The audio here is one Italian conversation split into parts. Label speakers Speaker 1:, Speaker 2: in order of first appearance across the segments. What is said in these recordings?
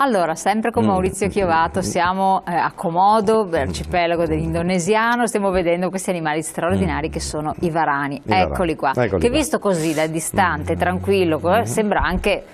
Speaker 1: Allora, sempre con mm. Maurizio Chiovato, siamo eh, a Comodo, l'arcipelago dell'indonesiano, stiamo vedendo questi animali straordinari mm. che sono i varani. I varani. Eccoli qua, Eccoli che qua. visto così da distante, mm. tranquillo, sembra anche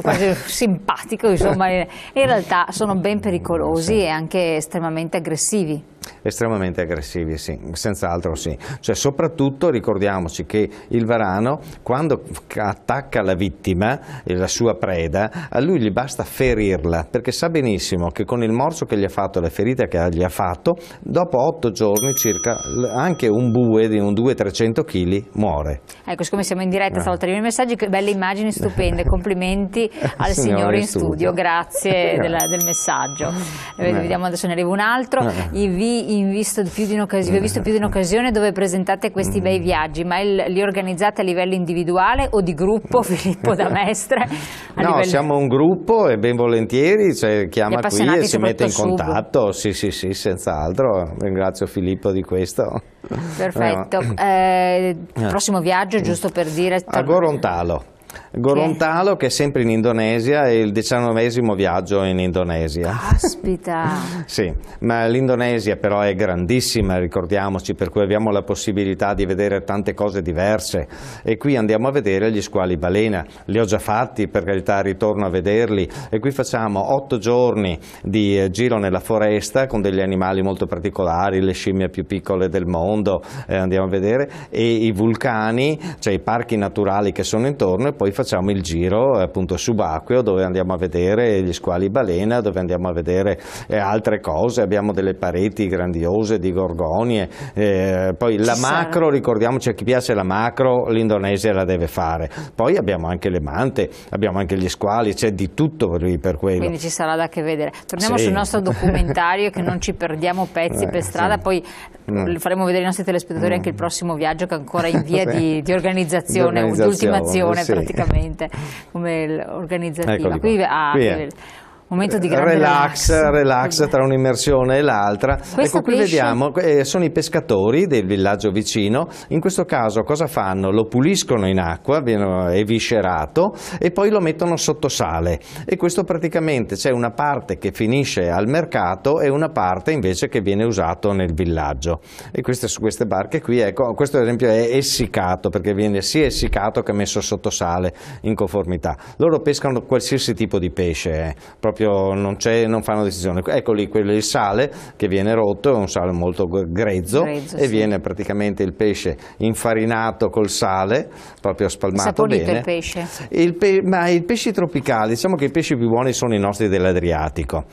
Speaker 1: quasi simpatico, insomma, in realtà sono ben pericolosi sì. e anche estremamente aggressivi.
Speaker 2: Estremamente aggressivi, sì, senz'altro sì. Cioè, soprattutto ricordiamoci che il varano, quando attacca la vittima eh, la sua preda, a lui gli basta ferirla, perché sa benissimo che con il morso che gli ha fatto, la ferita che gli ha fatto, dopo otto giorni circa, anche un bue di un 200-300 kg muore.
Speaker 1: Ecco, siccome siamo in diretta, ah. stavolta ah. i messaggi, che belle immagini stupende, complimenti eh, al signore, signore in studio, studio. grazie del, del, messaggio. Eh, eh. Vediamo adesso ne arriva un altro. Eh. Vi, in visto più di vi ho visto più di un'occasione dove presentate questi mm. bei viaggi, ma il, li organizzate a livello individuale o di gruppo, Filippo da Mestre? no, livello... siamo
Speaker 2: un gruppo e ben volentieri, cioè, chiama qui e si mette in contatto, sì, sì, sì, senz'altro. Ringrazio Filippo di questo. Perfetto.
Speaker 1: Eh, eh prossimo viaggio, giusto per dire...
Speaker 2: A Gorontalo. Gorontalo che... che è sempre in Indonesia, è il diciannovesimo viaggio in Indonesia.
Speaker 1: Caspita!
Speaker 2: sì, ma l'Indonesia però è grandissima, ricordiamoci, per cui abbiamo la possibilità di vedere tante cose diverse e qui andiamo a vedere gli squali balena, li ho già fatti, per carità ritorno a vederli e qui facciamo otto giorni di eh, giro nella foresta con degli animali molto particolari, le scimmie più piccole del mondo, eh, andiamo a vedere, e i vulcani, cioè i parchi naturali che sono intorno e poi poi facciamo il giro eh, appunto subacqueo dove andiamo a vedere gli squali balena, dove andiamo a vedere eh, altre cose, abbiamo delle pareti grandiose di gorgonie, eh, poi Ci la sarà. macro, ricordiamoci a chi piace la macro, l'Indonesia la deve fare, poi abbiamo anche le mante, abbiamo anche gli squali, c'è di tutto per, per quello. Quindi ci
Speaker 1: sarà da che vedere. Torniamo sì. sul nostro documentario che non ci perdiamo pezzi eh, per strada, sì. poi mm. faremo vedere ai nostri telespettatori mm. anche il prossimo viaggio che è ancora in via di, di, organizzazione, di organizzazione, ultimazione praticamente praticamente come organizzativa. Ecco Qui, ah, qui momento di eh, grande relax,
Speaker 2: relax, tra un'immersione e l'altra. ecco, qui pesce... vediamo, eh, sono i pescatori del villaggio vicino, in questo caso cosa fanno? Lo puliscono in acqua, è viscerato e poi lo mettono sotto sale e questo praticamente c'è una parte che finisce al mercato e una parte invece che viene usato nel villaggio e queste, su queste barche qui, ecco, questo ad esempio è essiccato perché viene sia essiccato che messo sotto sale in conformità. Loro pescano qualsiasi tipo di pesce, eh, proprio proprio non, non fanno decisione. Ecco lì quello, il sale che viene rotto, è un sale molto grezzo, grezzo e sì. viene praticamente il pesce infarinato col sale, proprio spalmato Saporito bene. il pesce? Il pe ma i pesci tropicali, diciamo che i pesci più buoni sono i nostri dell'Adriatico,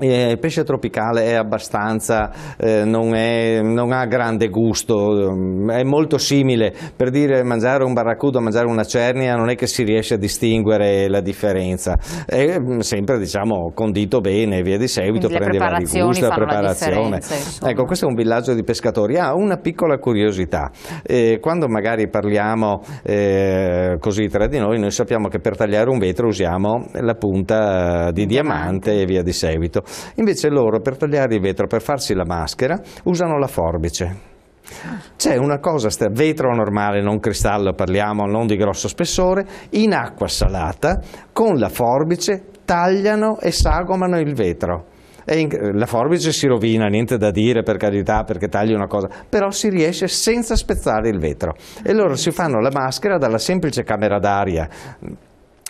Speaker 2: eh, il pesce tropicale è abbastanza, eh, non, è, non, ha grande gusto, ehm, è molto simile, per dire mangiare un barracudo, mangiare una cernia non è che si riesce a distinguere la differenza, è mm, sempre diciamo condito bene e via di seguito, prendeva prende vari la preparazione. La ecco, questo è un villaggio di pescatori, ha ah, una piccola curiosità, eh, quando magari parliamo eh, così tra di noi, noi sappiamo che per tagliare un vetro usiamo la punta di diamante e via di seguito. Invece loro per tagliare il vetro, per farsi la maschera, usano la forbice. C'è una cosa, vetro normale, non cristallo, parliamo, non di grosso spessore, in acqua salata, con la forbice tagliano e sagomano il vetro. In, la forbice si rovina, niente da dire per carità, perché tagli una cosa, però si riesce senza spezzare il vetro. E loro si fanno la maschera dalla semplice camera d'aria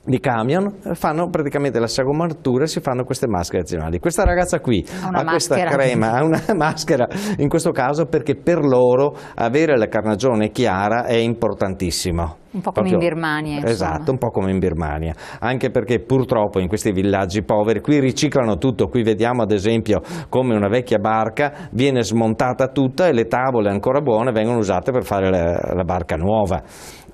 Speaker 2: di camion fanno praticamente la sagomartura e si fanno queste maschere eccezionali. Questa ragazza qui ha, questa crema, ha una maschera in questo caso perché per loro avere la carnagione chiara è importantissimo.
Speaker 1: Un po' come Proprio, in Birmania. Insomma. Esatto,
Speaker 2: un po' come in Birmania, anche perché purtroppo in questi villaggi poveri qui riciclano tutto, qui vediamo ad esempio come una vecchia barca viene smontata tutta e le tavole ancora buone vengono usate per fare la, la barca nuova.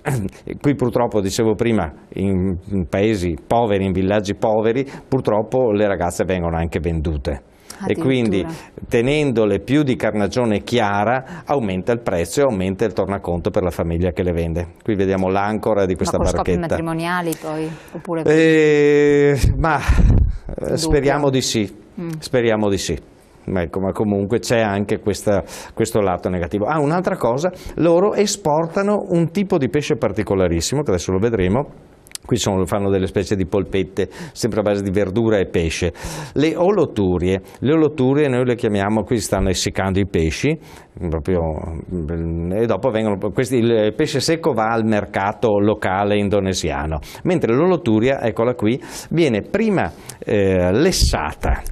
Speaker 2: qui purtroppo, dicevo prima, in, paesi poveri, in villaggi poveri, purtroppo le ragazze vengono anche vendute e quindi tenendole più di carnagione chiara aumenta il prezzo e aumenta il tornaconto per la famiglia che le vende. Qui vediamo l'ancora di questa ma barchetta. Ma
Speaker 1: matrimoniali poi? Oppure...
Speaker 2: Eh, ma eh, Dubbio. speriamo di sì, mm. speriamo di sì. Ecco, ma comunque c'è anche questa, questo lato negativo. Ah, un'altra cosa, loro esportano un tipo di pesce particolarissimo, che adesso lo vedremo, qui sono, fanno delle specie di polpette sempre a base di verdura e pesce le oloturie le oloturie noi le chiamiamo qui stanno essiccando i pesci Proprio, eh, e dopo vengono, questi, il pesce secco va al mercato locale indonesiano, mentre l'oloturia, eccola qui, viene prima eh, lessata.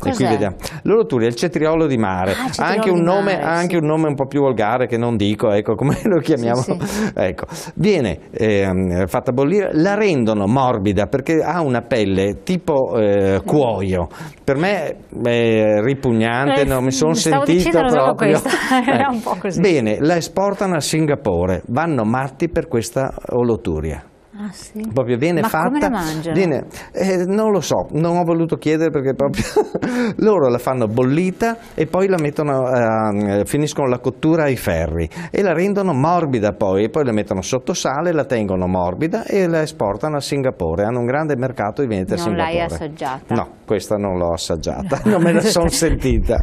Speaker 2: L'oloturia è il cetriolo di mare, ah, cetriolo anche un, nome, mare, sì. anche un, nome, un po' più volgare che non dico, ecco come lo chiamiamo. Sì, sì. Ecco. Viene eh, fatta bollire, la rendono morbida perché ha una pelle tipo eh, cuoio, per me è ripugnante, eh, non mi sono sentito proprio. Questa. No un po' così. Bene, la esportano a Singapore, vanno matti per questa oloturia. Ah, sì. Proprio viene Ma fatta. Come la mangiano? Viene, eh, non lo so, non ho voluto chiedere perché proprio loro la fanno bollita e poi la mettono, eh, eh, finiscono la cottura ai ferri e la rendono morbida poi e poi la mettono sotto sale, la tengono morbida e la esportano a Singapore. Hanno un grande mercato di vendita a Singapore. Non l'hai assaggiata? No, questa non l'ho assaggiata, no. non me la sono sentita.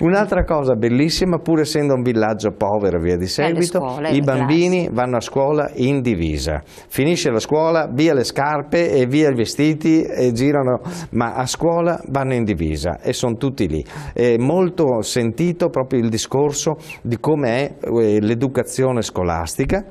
Speaker 2: Un'altra cosa bellissima, pur essendo un villaggio povero via di eh, seguito, scuole, i bambini classe. vanno a scuola in divisa. Finisce finisce la scuola, via le scarpe e via i vestiti e girano, ma a scuola vanno in divisa e sono tutti lì. È molto sentito proprio il discorso di come è eh, l'educazione scolastica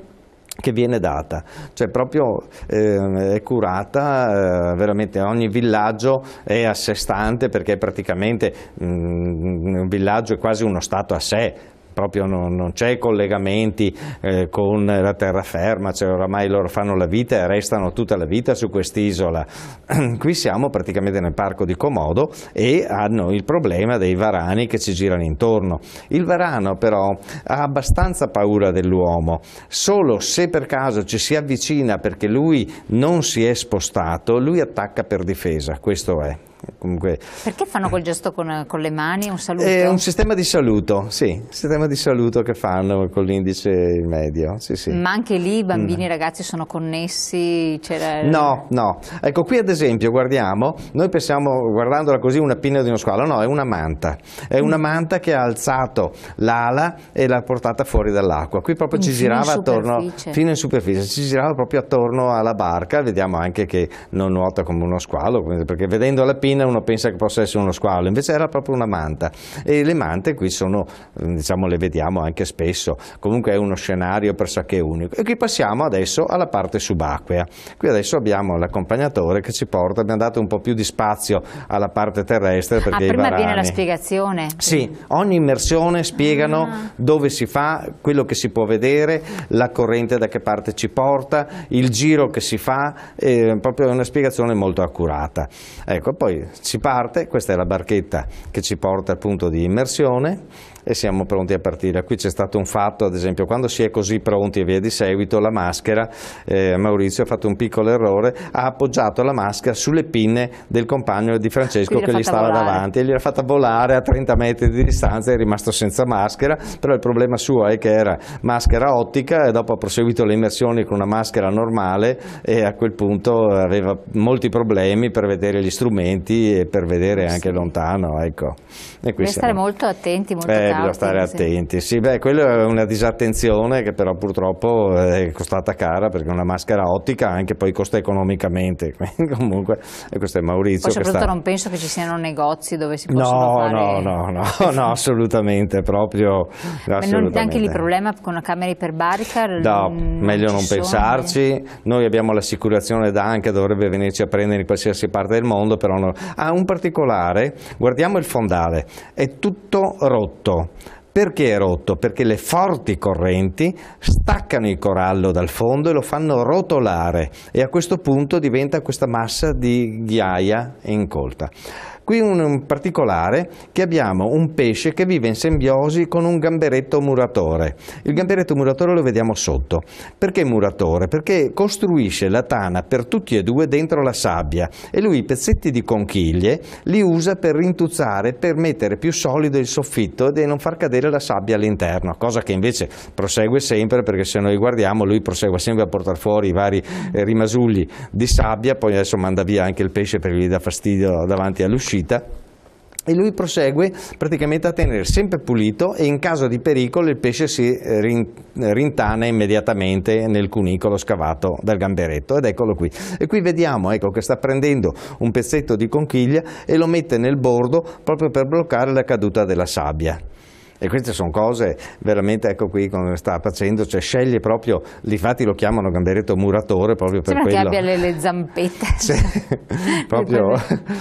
Speaker 2: che viene data, cioè proprio eh, è curata eh, veramente ogni villaggio è a sé stante perché praticamente mh, mm, un villaggio è quasi uno stato a sé, proprio non, non c'è collegamenti eh, con la terraferma, cioè oramai loro fanno la vita e restano tutta la vita su quest'isola. Qui siamo praticamente nel parco di Comodo e hanno il problema dei varani che ci girano intorno. Il varano però ha abbastanza paura dell'uomo, solo se per caso ci si avvicina perché lui non si è spostato, lui attacca per difesa, questo è. Comunque,
Speaker 1: Perché fanno quel gesto con, con, le mani, un saluto? È eh, un
Speaker 2: sistema di saluto, sì, un sistema di saluto che fanno con l'indice medio, sì, sì. Ma
Speaker 1: anche lì i bambini e mm. i ragazzi sono connessi? No,
Speaker 2: no. Ecco, qui ad esempio, guardiamo, noi pensiamo, guardandola così, una pinna di uno squalo, no, è una manta. È mm. una manta che ha alzato l'ala e l'ha portata fuori dall'acqua. Qui proprio ci girava attorno, fino in superficie, ci girava proprio attorno alla barca, vediamo anche che non nuota come uno squalo, perché vedendo la pinna spina uno pensa che possa essere uno squalo, invece era proprio una manta e le mante qui sono, mm, diciamo, le vediamo anche spesso, comunque è uno scenario pressoché unico. E qui passiamo adesso alla parte subacquea, qui adesso abbiamo l'accompagnatore che ci porta, abbiamo dato un po' più di spazio alla parte terrestre perché ah, prima varani... viene la
Speaker 1: spiegazione.
Speaker 2: Sì, ogni immersione spiegano ah. dove si fa, quello che si può vedere, la corrente da che parte ci porta, il giro che si fa, eh, proprio una spiegazione molto accurata. Ecco, poi si parte, questa è la barchetta che ci porta al punto di immersione e siamo pronti a partire. Qui c'è stato un fatto, ad esempio, quando si è così pronti e via di seguito, la maschera, eh, Maurizio ha fatto un piccolo errore, ha appoggiato la maschera sulle pinne del compagno di Francesco che gli stava volare. davanti e gliel'ha fatta volare a 30 metri di distanza, è rimasto senza maschera, però il problema suo è che era maschera ottica e dopo ha proseguito le immersioni con una maschera normale e a quel punto aveva molti problemi per vedere gli strumenti e per vedere anche lontano. Ecco. E qui Deve stare
Speaker 1: molto attenti, molto attenti. Eh, eh, bisogna stare
Speaker 2: attenti. Sì, beh, quella è una disattenzione che però purtroppo eh, è costata cara perché una maschera ottica anche poi costa economicamente. Comunque, eh, questo è Maurizio. Poi soprattutto sta... non
Speaker 1: penso che ci siano negozi dove si possono no, fare... No,
Speaker 2: no, no, no, assolutamente, proprio... Assolutamente. Ma anche il
Speaker 1: problema con la camera iperbarica? No,
Speaker 2: non mm, meglio non pensarci. Sono... Noi abbiamo l'assicurazione da anche dovrebbe venirci a prendere in qualsiasi parte del mondo, però... No. Ah, un particolare, guardiamo il fondale, è tutto rotto perché è rotto? Perché le forti correnti staccano il corallo dal fondo e lo fanno rotolare e a questo punto diventa questa massa di ghiaia incolta. Qui un, particolare che abbiamo un pesce che vive in simbiosi con un gamberetto muratore. Il gamberetto muratore lo vediamo sotto. Perché muratore? Perché costruisce la tana per tutti e due dentro la sabbia e lui i pezzetti di conchiglie li usa per rintuzzare, per mettere più solido il soffitto e non far cadere la sabbia all'interno, cosa che invece prosegue sempre perché se noi guardiamo lui prosegue sempre a portare fuori i vari eh, rimasugli di sabbia, poi adesso manda via anche il pesce perché gli dà fastidio davanti all'uscita uscita e lui prosegue praticamente a tenere sempre pulito e in caso di pericolo il pesce si eh, eh, rintana immediatamente nel cunicolo scavato dal gamberetto ed eccolo qui e qui vediamo ecco, che sta prendendo un pezzetto di conchiglia e lo mette nel bordo proprio per bloccare la caduta della sabbia e queste sono cose veramente, ecco qui come sta facendo, cioè sceglie proprio, infatti lo chiamano gamberetto muratore proprio per Sembra quello. che abbia
Speaker 1: le, le zampette.
Speaker 2: Cioè, proprio,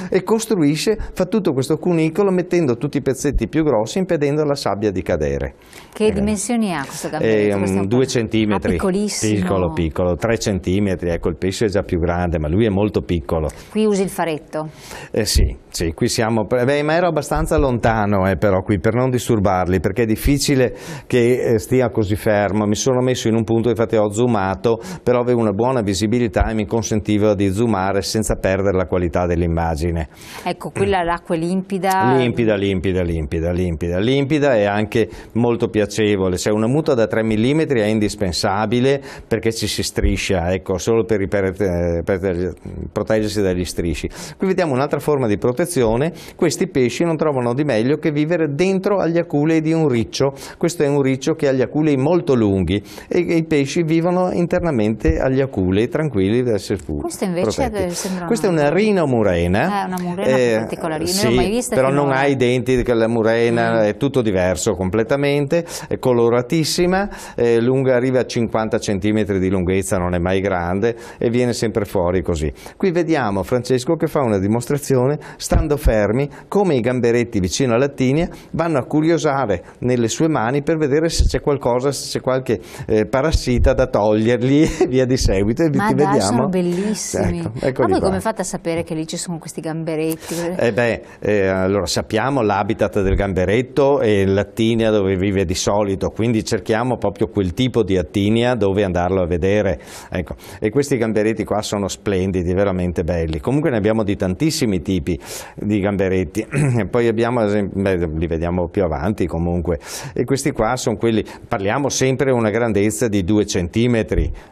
Speaker 2: e costruisce, fa tutto questo cunicolo mettendo tutti i pezzetti più grossi impedendo alla sabbia di cadere.
Speaker 1: Che eh, dimensioni ha questo gamberetto? Eh, mm,
Speaker 2: due centimetri. Ah, piccolissimo. Piccolo, piccolo, tre centimetri, ecco il pesce è già più grande ma lui è molto piccolo.
Speaker 1: Qui usi il faretto?
Speaker 2: Eh, sì, sì, qui siamo, eh, beh, ma ero abbastanza lontano eh, però qui per non disturbarlo farli perché è difficile che eh, stia così fermo. Mi sono messo in un punto, infatti ho zoomato, però avevo una buona visibilità e mi consentiva di zoomare senza perdere la qualità dell'immagine.
Speaker 1: Ecco, quella mm. l'acqua è limpida?
Speaker 2: Limpida, limpida, limpida, limpida, limpida e anche molto piacevole. Cioè una muta da 3 mm è indispensabile perché ci si striscia, ecco, solo per, per, per proteggersi dagli strisci. Qui vediamo un'altra forma di protezione, questi pesci non trovano di meglio che vivere dentro agli aculei vedi un riccio, questo è un riccio che ha gli aculei molto lunghi e i pesci vivono internamente agli aculei, tranquilli da essere pure. Questa invece sembra una... Questa è eh, una rino murena. È una murena eh, particolare, sì, non l'ho mai vista. Però non ha i denti della murena, mm. è tutto diverso completamente, è coloratissima, è lunga, arriva a 50 cm di lunghezza, non è mai grande e viene sempre fuori così. Qui vediamo Francesco che fa una dimostrazione stando fermi come i gamberetti vicino alla lattinia vanno a curiosare entrare nelle sue mani per vedere se c'è qualcosa, se c'è qualche eh, parassita da togliergli e via di seguito. E Ma ti dai, vediamo. sono
Speaker 1: bellissimi. Ecco, ecco Ma voi come fate a sapere che lì ci sono questi gamberetti?
Speaker 2: Eh beh, eh, allora sappiamo l'habitat del gamberetto e l'attinia dove vive di solito, quindi cerchiamo proprio quel tipo di attinia dove andarlo a vedere. Ecco. E questi gamberetti qua sono splendidi, veramente belli. Comunque ne abbiamo di tantissimi tipi di gamberetti. Poi abbiamo, beh, li vediamo più avanti, comunque. E questi qua sono quelli, parliamo sempre una grandezza di 2 cm,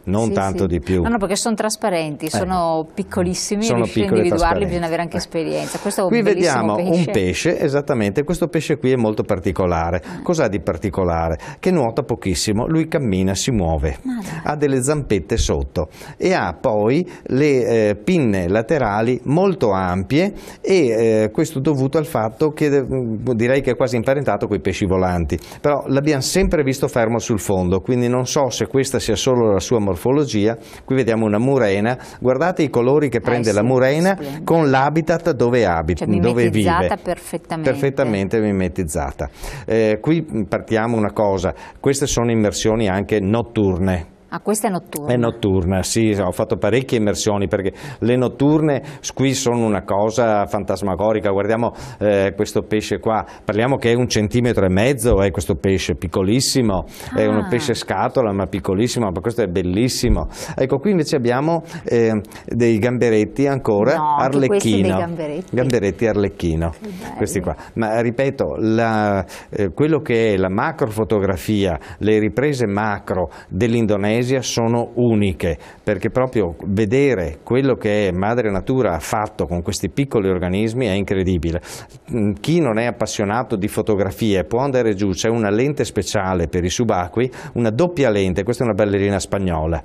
Speaker 2: non sì, tanto sì. di più. No, no,
Speaker 1: perché eh. sono trasparenti, sono eh. piccolissimi, sono riuscire a individuarli, bisogna avere anche esperienza. Questo qui vediamo pesce. un
Speaker 2: pesce, esattamente, questo pesce qui è molto particolare. Ah. Cos'ha di particolare? Che nuota pochissimo, lui cammina, si muove, ah, ha delle zampette sotto e ha poi le eh, pinne laterali molto ampie e eh, questo dovuto al fatto che mm, direi che è quasi imparentato con i pesci scivolanti, però l'abbiamo sempre visto fermo sul fondo, quindi non so se questa sia solo la sua morfologia, qui vediamo una murena, guardate i colori che eh prende eh, sì, la murena sì. con l'habitat dove abita, cioè, dove vive.
Speaker 1: perfettamente. Perfettamente
Speaker 2: mimetizzata. Eh, qui partiamo una cosa, queste sono immersioni anche notturne,
Speaker 1: Ah, questa è notturna? È
Speaker 2: notturna, sì, ho fatto parecchie immersioni perché le notturne qui sono una cosa fantasmagorica, guardiamo eh, questo pesce qua, parliamo che è un centimetro e mezzo, è eh, questo pesce piccolissimo, ah. è un ah. pesce scatola ma piccolissimo, ma questo è bellissimo. Ecco, qui invece abbiamo eh, dei gamberetti ancora, no, arlecchino, gamberetti. gamberetti. arlecchino, questi qua. Ma ripeto, la, eh, quello che è la macrofotografia, le riprese macro dell'Indonesia, Indonesia sono uniche, perché proprio vedere quello che Madre Natura ha fatto con questi piccoli organismi è incredibile. Mm, chi non è appassionato di fotografie può andare giù, c'è una lente speciale per i subacquei, una doppia lente, questa è una ballerina spagnola,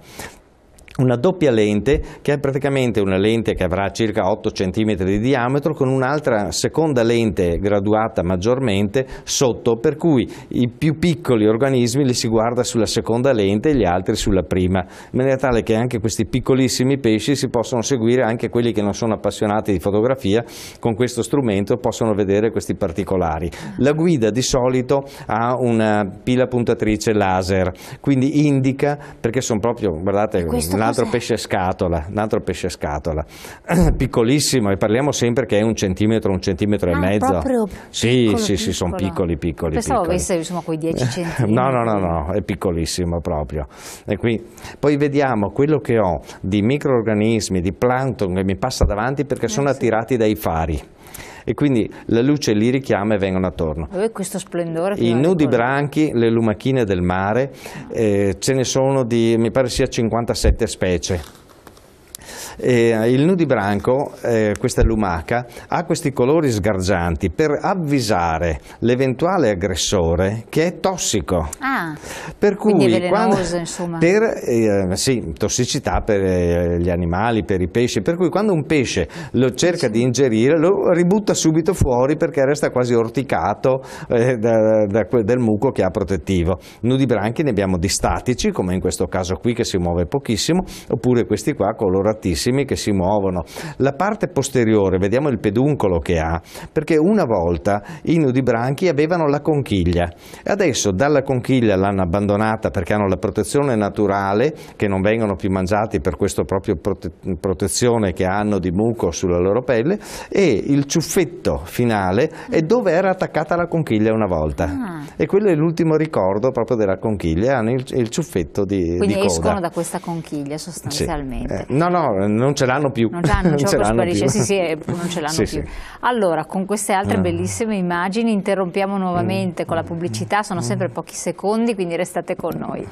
Speaker 2: una doppia lente che è praticamente una lente che avrà circa 8 cm di diametro con un'altra seconda lente graduata maggiormente sotto per cui i più piccoli organismi li si guarda sulla seconda lente e gli altri sulla prima in maniera tale che anche questi piccolissimi pesci si possono seguire anche quelli che non sono appassionati di fotografia con questo strumento possono vedere questi particolari la guida di solito ha una pila puntatrice laser quindi indica perché sono proprio guardate un altro pesce scatola, un altro pesce scatola, piccolissimo e parliamo sempre che è un centimetro, un centimetro ah, e mezzo. Sì, piccolo, sì, sì, sono piccoli, piccoli. Pensavo piccoli. avesse
Speaker 1: insomma quei 10
Speaker 2: centimetri. no, no, no, no, è piccolissimo proprio. E qui, poi vediamo quello che ho di microorganismi, di plankton che mi passa davanti perché eh, sono sì. attirati dai fari e quindi la luce li richiama e vengono attorno.
Speaker 1: E questo splendore. I nudi
Speaker 2: branchi, le lumachine del mare, eh, ce ne sono di, mi pare sia 57 specie. Eh, il nudibranco, eh, questa lumaca, ha questi colori sgargianti per avvisare l'eventuale aggressore che è tossico. Ah, per cui velenoso, quando, insomma. Per, eh, sì, tossicità per eh, gli animali, per i pesci, per cui quando un pesce lo cerca di ingerire lo ributta subito fuori perché resta quasi orticato eh, da, da, del muco che ha protettivo. Nudi branchi ne abbiamo di statici, come in questo caso qui che si muove pochissimo, oppure questi qua coloratissimi grandissimi che si muovono. La parte posteriore, vediamo il peduncolo che ha, perché una volta i nudibranchi avevano la conchiglia, adesso dalla conchiglia l'hanno abbandonata perché hanno la protezione naturale, che non vengono più mangiati per questa proprio prote protezione che hanno di muco sulla loro pelle, e il ciuffetto finale è dove era attaccata la conchiglia una volta. Ah. E quello è l'ultimo ricordo proprio della conchiglia, hanno il, il ciuffetto di, Quindi di coda. Quindi escono da
Speaker 1: questa conchiglia sostanzialmente.
Speaker 2: Sì. Eh, no, no, non ce l'hanno più. Non, non ce l'hanno più. Sì, sì, eh, non ce l'hanno sì, più. Sì.
Speaker 1: Allora, con queste altre ah. bellissime immagini interrompiamo nuovamente mm. con la pubblicità, sono mm. sempre pochi secondi, quindi restate con noi.